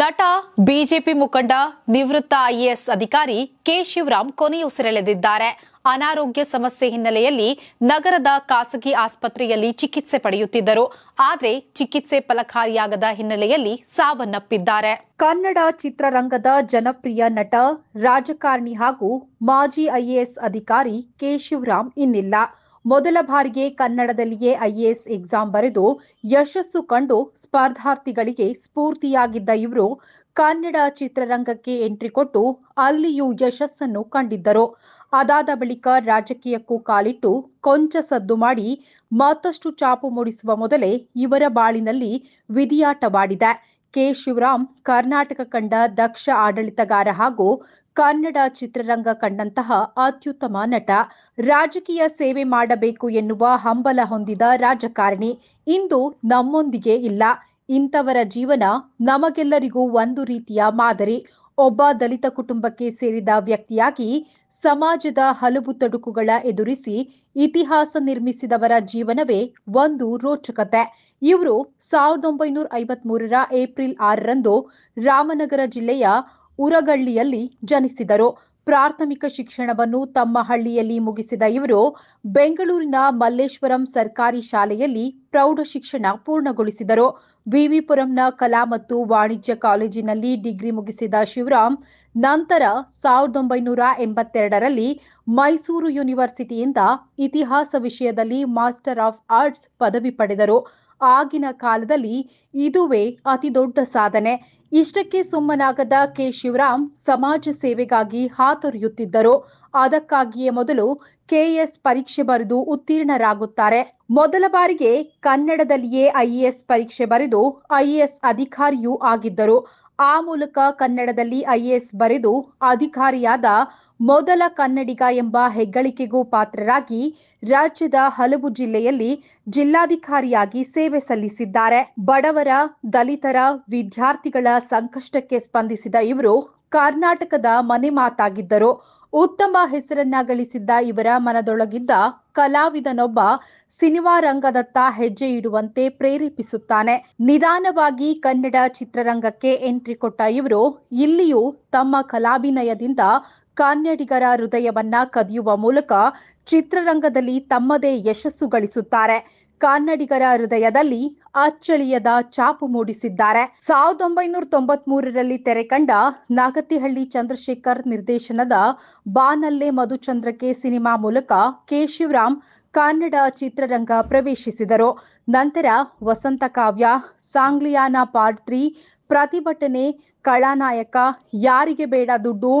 ನಟ ಬಿಜೆಪಿ ಮುಖಂಡ ನಿವೃತ್ತ ಐಎಎಸ್ ಅಧಿಕಾರಿ ಕೆ ಶಿವರಾಮ್ ಕೊನೆಯುಸಿರೆಳೆದಿದ್ದಾರೆ ಅನಾರೋಗ್ಯ ಸಮಸ್ಯೆ ಹಿನ್ನೆಲೆಯಲ್ಲಿ ನಗರದ ಖಾಸಗಿ ಆಸ್ಪತ್ರೆಯಲ್ಲಿ ಚಿಕಿತ್ಸೆ ಪಡೆಯುತ್ತಿದ್ದರು ಆದರೆ ಚಿಕಿತ್ಸೆ ಫಲಕಾರಿಯಾಗದ ಹಿನ್ನೆಲೆಯಲ್ಲಿ ಸಾವನ್ನಪ್ಪಿದ್ದಾರೆ ಕನ್ನಡ ಚಿತ್ರರಂಗದ ಜನಪ್ರಿಯ ನಟ ರಾಜಕಾರಣಿ ಹಾಗೂ ಮಾಜಿ ಐಎಎಸ್ ಅಧಿಕಾರಿ ಕೆ ಶಿವರಾಮ್ ಇನ್ನಿಲ್ಲ ಮೊದಲ ಬಾರಿಗೆ ಕನ್ನಡದಲ್ಲಿಯೇ ಐಎಎಸ್ ಎಕ್ಸಾಮ್ ಬರೆದು ಯಶಸ್ಸು ಕಂಡು ಸ್ಪರ್ಧಾರ್ಥಿಗಳಿಗೆ ಸ್ಫೂರ್ತಿಯಾಗಿದ್ದ ಇವರು ಕನ್ನಡ ಚಿತ್ರರಂಗಕ್ಕೆ ಎಂಟ್ರಿ ಕೊಟ್ಟು ಅಲ್ಲಿಯೂ ಯಶಸ್ಸನ್ನು ಕಂಡಿದ್ದರು ಅದಾದ ಬಳಿಕ ರಾಜಕೀಯಕ್ಕೂ ಕಾಲಿಟ್ಟು ಕೊಂಚ ಸದ್ದು ಮಾಡಿ ಮತ್ತಷ್ಟು ಚಾಪು ಮೂಡಿಸುವ ಮೊದಲೇ ಇವರ ಬಾಳಿನಲ್ಲಿ ವಿಧಿಯಾಟವಾಡಿದೆ ಕೆ ಶಿವರಾಮ್ ಕರ್ನಾಟಕ ಕಂಡ ದಕ್ಷ ಆಡಳಿತಗಾರ ಹಾಗೂ ಕನ್ನಡ ಚಿತ್ರರಂಗ ಕಂಡಂತಹ ಅತ್ಯುತ್ತಮ ನಟ ರಾಜಕೀಯ ಸೇವೆ ಮಾಡಬೇಕು ಎನ್ನುವ ಹಂಬಲ ಹೊಂದಿದ ರಾಜಕಾರಣಿ ಇಂದು ನಮ್ಮೊಂದಿಗೆ ಇಲ್ಲ ಇಂಥವರ ಜೀವನ ನಮಗೆಲ್ಲರಿಗೂ ಒಂದು ರೀತಿಯ ಮಾದರಿ ಒಬ್ಬ ದಲಿತ ಕುಟುಂಬಕ್ಕೆ ಸೇರಿದ ವ್ಯಕ್ತಿಯಾಗಿ ಸಮಾಜದ ಹಲವು ತೊಡಕುಗಳ ಎದುರಿಸಿ ಇತಿಹಾಸ ನಿರ್ಮಿಸಿದವರ ಜೀವನವೇ ಒಂದು ರೋಚಕತೆ ಇವರು ಸಾವಿರದ ಒಂಬೈನೂರ ಐವತ್ಮೂರರ ಏಪ್ರಿಲ್ ಆರರಂದು ರಾಮನಗರ ಜಿಲ್ಲೆಯ ಉರಗಳ್ಳಿಯಲ್ಲಿ ಜನಿಸಿದರು ಪ್ರಾಥಮಿಕ ಶಿಕ್ಷಣವನ್ನು ತಮ್ಮ ಹಳ್ಳಿಯಲ್ಲಿ ಮುಗಿಸಿದ ಇವರು ಬೆಂಗಳೂರಿನ ಮಲ್ಲೇಶ್ವರಂ ಸರ್ಕಾರಿ ಶಾಲೆಯಲ್ಲಿ ಪ್ರೌಢ ಶಿಕ್ಷಣ ಪೂರ್ಣಗೊಳಿಸಿದರು ವಿವಿಪುರಂನ ಕಲಾ ಮತ್ತು ವಾಣಿಜ್ಯ ಕಾಲೇಜಿನಲ್ಲಿ ಡಿಗ್ರಿ ಮುಗಿಸಿದ ಶಿವರಾಮ್ ನಂತರ ಸಾವಿರದ ಒಂಬೈನೂರ ಎಂಬತ್ತೆರಡರಲ್ಲಿ ಮೈಸೂರು ಯೂನಿವರ್ಸಿಟಿಯಿಂದ ಇತಿಹಾಸ ವಿಷಯದಲ್ಲಿ ಮಾಸ್ಟರ್ ಆಫ್ ಆರ್ಟ್ಸ್ ಪದವಿ ಪಡೆದರು ಆಗಿನ ಕಾಲದಲ್ಲಿ ಇದುವೇ ಅತಿ ದೊಡ್ಡ ಸಾಧನೆ ಇಷ್ಟಕ್ಕೆ ಸುಮ್ಮನಾಗದ ಕೆ ಶಿವರಾಮ್ ಸಮಾಜ ಸೇವೆಗಾಗಿ ಹಾತೊರೆಯುತ್ತಿದ್ದರು ಅದಕ್ಕಾಗಿಯೇ ಮೊದಲು ಕೆಎಸ್ ಪರೀಕ್ಷೆ ಬರೆದು ಉತ್ತೀರ್ಣರಾಗುತ್ತಾರೆ ಮೊದಲ ಬಾರಿಗೆ ಕನ್ನಡದಲ್ಲಿಯೇ ಐಎಎಸ್ ಪರೀಕ್ಷೆ ಬರೆದು ಐಎಎಸ್ ಅಧಿಕಾರಿಯೂ ಆಗಿದ್ದರು ಆ ಮೂಲಕ ಕನ್ನಡದಲ್ಲಿ ಐಎಎಸ್ ಬರೆದು ಅಧಿಕಾರಿಯಾದ ಮೊದಲ ಕನ್ನಡಿಗ ಎಂಬ ಹೆಗ್ಗಳಿಕೆಗೂ ಪಾತ್ರರಾಗಿ ರಾಜ್ಯದ ಹಲವು ಜಿಲ್ಲೆಯಲ್ಲಿ ಜಿಲ್ಲಾಧಿಕಾರಿಯಾಗಿ ಸೇವೆ ಸಲ್ಲಿಸಿದ್ದಾರೆ ಬಡವರ ದಲಿತರ ವಿದ್ಯಾರ್ಥಿಗಳ ಸಂಕಷ್ಟಕ್ಕೆ ಸ್ಪಂದಿಸಿದ ಇವರು ಕರ್ನಾಟಕದ ಮನೆ ಮಾತಾಗಿದ್ದರು ಉತ್ತಮ ಹೆಸರನ್ನ ಗಳಿಸಿದ್ದ ಇವರ ಮನದೊಳಗಿದ್ದ ಕಲಾವಿದನೊಬ್ಬ ಸಿನಿಮಾ ರಂಗದತ್ತ ಹೆಜ್ಜೆ ಇಡುವಂತೆ ಪ್ರೇರೇಪಿಸುತ್ತಾನೆ ನಿಧಾನವಾಗಿ ಕನ್ನಡ ಚಿತ್ರರಂಗಕ್ಕೆ ಎಂಟ್ರಿ ಕೊಟ್ಟ ಇವರು ಇಲ್ಲಿಯೂ ತಮ್ಮ ಕಲಾಭಿನಯದಿಂದ ಕನ್ನಡಿಗರ ಹೃದಯವನ್ನ ಕದಿಯುವ ಮೂಲಕ ಚಿತ್ರರಂಗದಲ್ಲಿ ತಮ್ಮದೇ ಯಶಸ್ಸು ಗಳಿಸುತ್ತಾರೆ ಕನ್ನಡಿಗರ ಹೃದಯದಲ್ಲಿ ಅಚ್ಚಳಿಯದ ಚಾಪು ಮೂಡಿಸಿದ್ದಾರೆ ಸಾವಿರದ ಒಂಬೈನೂರ ತೊಂಬತ್ ಮೂರರಲ್ಲಿ ತೆರೆ ಕಂಡ ನಾಗತಿಹಳ್ಳಿ ಚಂದ್ರಶೇಖರ್ ನಿರ್ದೇಶನದ ಬಾನಲ್ಲೆ ಮಧುಚಂದ್ರಕ್ಕೆ ಸಿನಿಮಾ ಮೂಲಕ ಕೆ ಶಿವರಾಮ್ ಕನ್ನಡ ಚಿತ್ರರಂಗ ಪ್ರವೇಶಿಸಿದರು ನಂತರ ವಸಂತ ಕಾವ್ಯ ಸಾಂಗ್ಲಿಯಾನ ಪಾರ್ಟ್ ತ್ರೀ ಪ್ರತಿಭಟನೆ ಕಳಾನಾಯಕ ಯಾರಿಗೆ ಬೇಡ ದುಡ್ಡು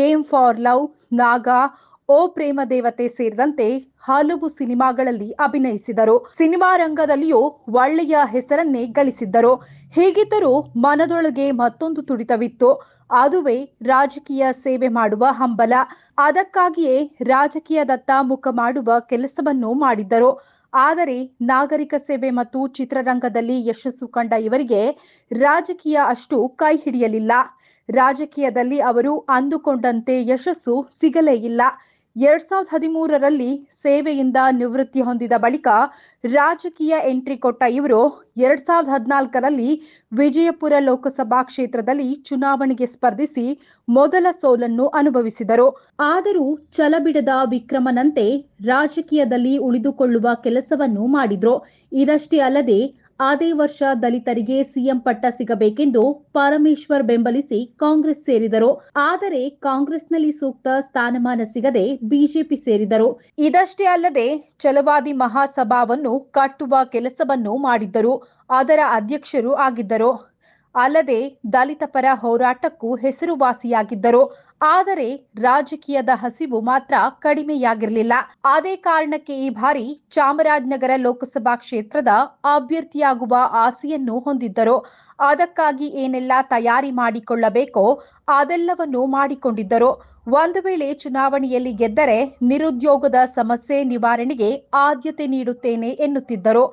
ಗೇಮ್ ಫಾರ್ ಲವ್ ನಾಗ ಓ ಪ್ರೇಮ ದೇವತೆ ಸೇರಿದಂತೆ ಹಲವು ಸಿನಿಮಾಗಳಲ್ಲಿ ಅಭಿನಯಿಸಿದರು ಸಿನಿಮಾ ರಂಗದಲ್ಲಿಯೂ ಒಳ್ಳೆಯ ಹೆಸರನ್ನೇ ಗಳಿಸಿದ್ದರು ಹೀಗಿದ್ದರೂ ಮನದೊಳಗೆ ಮತ್ತೊಂದು ತುಡಿತವಿತ್ತು ಅದುವೇ ರಾಜಕೀಯ ಸೇವೆ ಮಾಡುವ ಹಂಬಲ ಅದಕ್ಕಾಗಿಯೇ ರಾಜಕೀಯದತ್ತ ಮುಖ ಮಾಡುವ ಕೆಲಸವನ್ನು ಮಾಡಿದ್ದರು ಆದರೆ ನಾಗರಿಕ ಸೇವೆ ಮತ್ತು ಚಿತ್ರರಂಗದಲ್ಲಿ ಯಶಸ್ಸು ಕಂಡ ಇವರಿಗೆ ರಾಜಕೀಯ ಅಷ್ಟು ಕೈ ಹಿಡಿಯಲಿಲ್ಲ ರಾಜಕೀಯದಲ್ಲಿ ಅವರು ಅಂದುಕೊಂಡಂತೆ ಯಶಸ್ಸು ಸಿಗಲೇ ಇಲ್ಲ ಎರಡ್ ಸಾವಿರದ ಹದಿಮೂರರಲ್ಲಿ ಸೇವೆಯಿಂದ ನಿವೃತ್ತಿ ಹೊಂದಿದ ಬಳಿಕ ರಾಜಕೀಯ ಎಂಟ್ರಿ ಕೊಟ್ಟ ಇವರು ಎರಡ್ ಸಾವಿರದ ಹದಿನಾಲ್ಕರಲ್ಲಿ ವಿಜಯಪುರ ಲೋಕಸಭಾ ಕ್ಷೇತ್ರದಲ್ಲಿ ಚುನಾವಣೆಗೆ ಸ್ಪರ್ಧಿಸಿ ಮೊದಲ ಸೋಲನ್ನು ಅನುಭವಿಸಿದರು ಆದರೂ ಛಲಬಿಡದ ವಿಕ್ರಮನಂತೆ ರಾಜಕೀಯದಲ್ಲಿ ಉಳಿದುಕೊಳ್ಳುವ ಕೆಲಸವನ್ನು ಮಾಡಿದ್ರು ಇದಷ್ಟೇ ಅಲ್ಲದೆ ಅದೇ ವರ್ಷ ದಲಿತರಿಗೆ ಸಿಎಂ ಪಟ್ಟ ಸಿಗಬೇಕೆಂದು ಪರಮೇಶ್ವರ್ ಬೆಂಬಲಿಸಿ ಕಾಂಗ್ರೆಸ್ ಸೇರಿದರು ಆದರೆ ಕಾಂಗ್ರೆಸ್ನಲ್ಲಿ ಸೂಕ್ತ ಸ್ಥಾನಮಾನ ಸಿಗದೆ ಬಿಜೆಪಿ ಸೇರಿದರು ಇದಷ್ಟೇ ಅಲ್ಲದೆ ಛಲವಾದಿ ಮಹಾಸಭಾವನ್ನು ಕಟ್ಟುವ ಕೆಲಸವನ್ನು ಮಾಡಿದ್ದರು ಅದರ ಅಧ್ಯಕ್ಷರು ಆಗಿದ್ದರು ಅಲ್ಲದೆ ದಲಿತ ಪರ ಹೋರಾಟಕ್ಕೂ ಹೆಸರುವಾಸಿಯಾಗಿದ್ದರು ಆದರೆ ರಾಜಕೀಯದ ಹಸಿವು ಮಾತ್ರ ಕಡಿಮೆಯಾಗಿರಲಿಲ್ಲ ಅದೇ ಕಾರಣಕ್ಕೆ ಈ ಬಾರಿ ಚಾಮರಾಜನಗರ ಲೋಕಸಭಾ ಕ್ಷೇತ್ರದ ಅಭ್ಯರ್ಥಿಯಾಗುವ ಆಸೆಯನ್ನು ಹೊಂದಿದ್ದರು ಅದಕ್ಕಾಗಿ ಏನೆಲ್ಲ ತಯಾರಿ ಮಾಡಿಕೊಳ್ಳಬೇಕೋ ಅದೆಲ್ಲವನ್ನು ಮಾಡಿಕೊಂಡಿದ್ದರು ಒಂದು ವೇಳೆ ಚುನಾವಣೆಯಲ್ಲಿ ಗೆದ್ದರೆ ನಿರುದ್ಯೋಗದ ಸಮಸ್ಯೆ ನಿವಾರಣೆಗೆ ಆದ್ಯತೆ ನೀಡುತ್ತೇನೆ ಎನ್ನುತ್ತಿದ್ದರು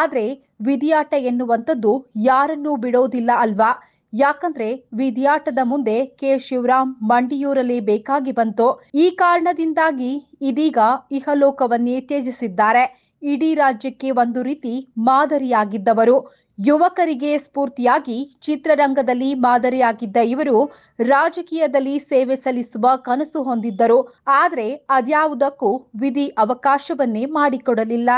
ಆದರೆ ವಿಧಿಯಾಟ ಎನ್ನುವಂಥದ್ದು ಯಾರನ್ನೂ ಬಿಡೋದಿಲ್ಲ ಅಲ್ವಾ ಯಾಕಂದ್ರೆ ವಿಧಿಯಾಟದ ಮುಂದೆ ಕೆ ಶಿವರಾಮ್ ಮಂಡಿಯೂರಲ್ಲಿ ಬೇಕಾಗಿ ಬಂತು ಈ ಕಾರಣದಿಂದಾಗಿ ಇದೀಗ ಇಹಲೋಕವನ್ನೇ ತ್ಯಜಿಸಿದ್ದಾರೆ ಇಡೀ ರಾಜ್ಯಕ್ಕೆ ಒಂದು ರೀತಿ ಮಾದರಿಯಾಗಿದ್ದವರು ಯುವಕರಿಗೆ ಸ್ಫೂರ್ತಿಯಾಗಿ ಚಿತ್ರರಂಗದಲ್ಲಿ ಮಾದರಿಯಾಗಿದ್ದ ಇವರು ರಾಜಕೀಯದಲ್ಲಿ ಸೇವೆ ಸಲ್ಲಿಸುವ ಕನಸು ಹೊಂದಿದ್ದರು ಆದರೆ ಅದ್ಯಾವುದಕ್ಕೂ ವಿಧಿ ಅವಕಾಶವನ್ನೇ ಮಾಡಿಕೊಡಲಿಲ್ಲ